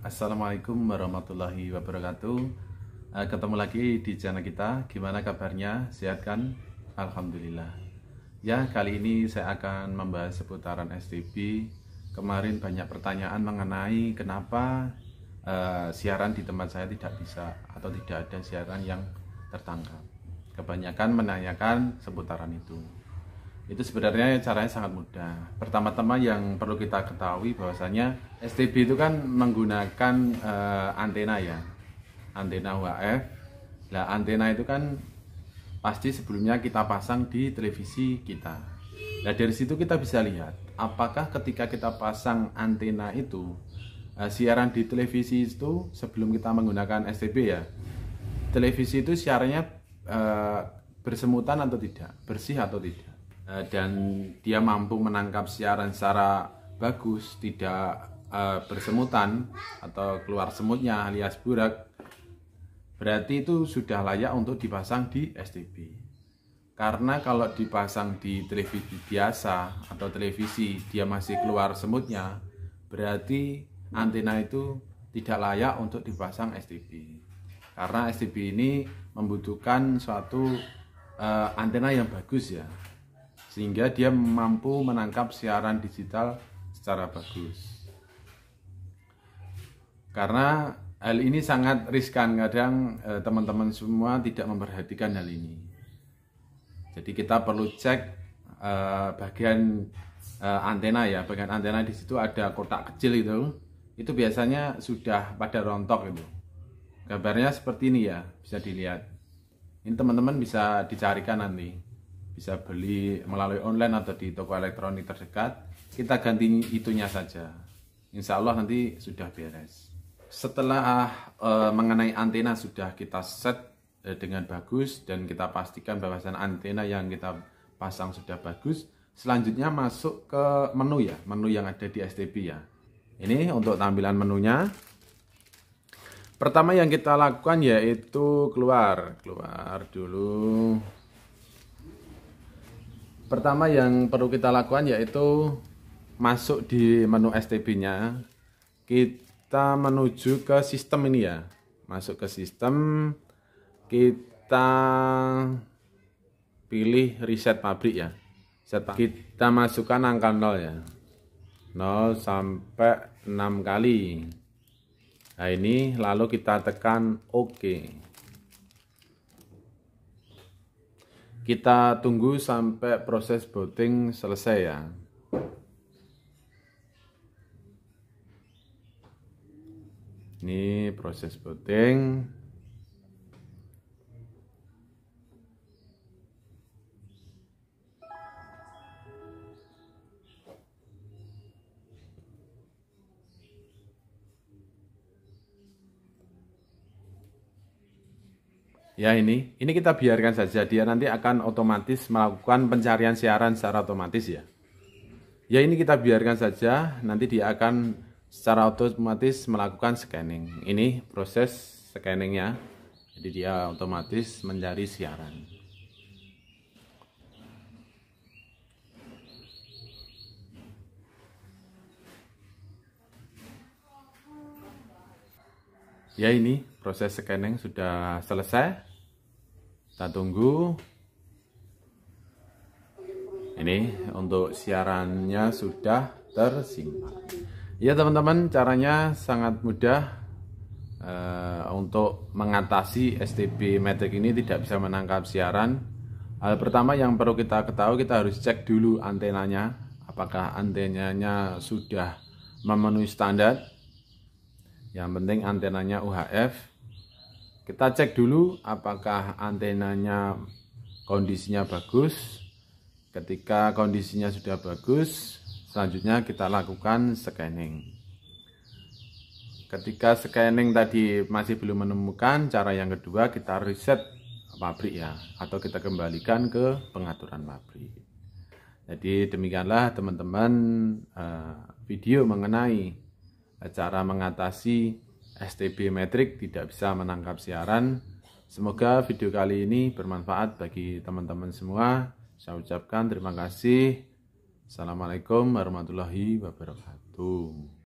Assalamualaikum warahmatullahi wabarakatuh eh, Ketemu lagi di channel kita, gimana kabarnya? Sehat kan? Alhamdulillah Ya, kali ini saya akan membahas seputaran STB Kemarin banyak pertanyaan mengenai kenapa uh, siaran di tempat saya tidak bisa Atau tidak ada siaran yang tertangkap Kebanyakan menanyakan seputaran itu itu sebenarnya caranya sangat mudah. Pertama-tama yang perlu kita ketahui bahwasanya STB itu kan menggunakan e, antena ya. Antena UHF. Nah, antena itu kan pasti sebelumnya kita pasang di televisi kita. Nah, dari situ kita bisa lihat apakah ketika kita pasang antena itu e, siaran di televisi itu sebelum kita menggunakan STB ya. Televisi itu siarannya e, bersemutan atau tidak, bersih atau tidak Eh, dan dia mampu menangkap siaran secara bagus, tidak uh, bersemutan atau keluar semutnya alias burak, berarti itu sudah layak untuk dipasang di STB. Karena kalau dipasang di televisi biasa atau televisi dia masih keluar semutnya, berarti antena itu tidak layak untuk dipasang STB. Karena STB ini membutuhkan suatu uh, antena yang bagus ya sehingga dia mampu menangkap siaran digital secara bagus. Karena hal ini sangat riskan kadang eh, teman-teman semua tidak memperhatikan hal ini. Jadi kita perlu cek eh, bagian eh, antena ya, bagian antena di situ ada kotak kecil itu. Itu biasanya sudah pada rontok itu. Gambarnya seperti ini ya, bisa dilihat. Ini teman-teman bisa dicarikan nanti bisa beli melalui online atau di toko elektronik terdekat kita ganti itunya saja Insya Allah nanti sudah beres setelah eh, mengenai antena sudah kita set eh, dengan bagus dan kita pastikan bahwasan antena yang kita pasang sudah bagus selanjutnya masuk ke menu ya menu yang ada di STB ya ini untuk tampilan menunya pertama yang kita lakukan yaitu keluar keluar dulu Pertama yang perlu kita lakukan yaitu masuk di menu STB-nya. Kita menuju ke sistem ini ya. Masuk ke sistem, kita pilih reset pabrik ya. Kita masukkan angka 0 ya. 0 sampai 6 kali. Nah ini lalu kita tekan OK. kita tunggu sampai proses booting selesai ya. Ini proses booting. ya ini ini kita biarkan saja dia nanti akan otomatis melakukan pencarian siaran secara otomatis ya ya ini kita biarkan saja nanti dia akan secara otomatis melakukan scanning ini proses scanningnya jadi dia otomatis mencari siaran ya ini proses scanning sudah selesai kita tunggu. Ini untuk siarannya sudah tersimpan. Ya teman-teman, caranya sangat mudah uh, untuk mengatasi STB metric ini tidak bisa menangkap siaran hal pertama yang perlu kita ketahui kita harus cek dulu antenanya apakah antenanya sudah memenuhi standar yang penting antenanya UHF kita cek dulu apakah antenanya kondisinya bagus. Ketika kondisinya sudah bagus, selanjutnya kita lakukan scanning. Ketika scanning tadi masih belum menemukan, cara yang kedua kita reset pabrik ya, atau kita kembalikan ke pengaturan pabrik. Jadi demikianlah teman-teman eh, video mengenai cara mengatasi STB Metric tidak bisa menangkap siaran. Semoga video kali ini bermanfaat bagi teman-teman semua. Saya ucapkan terima kasih. Assalamualaikum warahmatullahi wabarakatuh.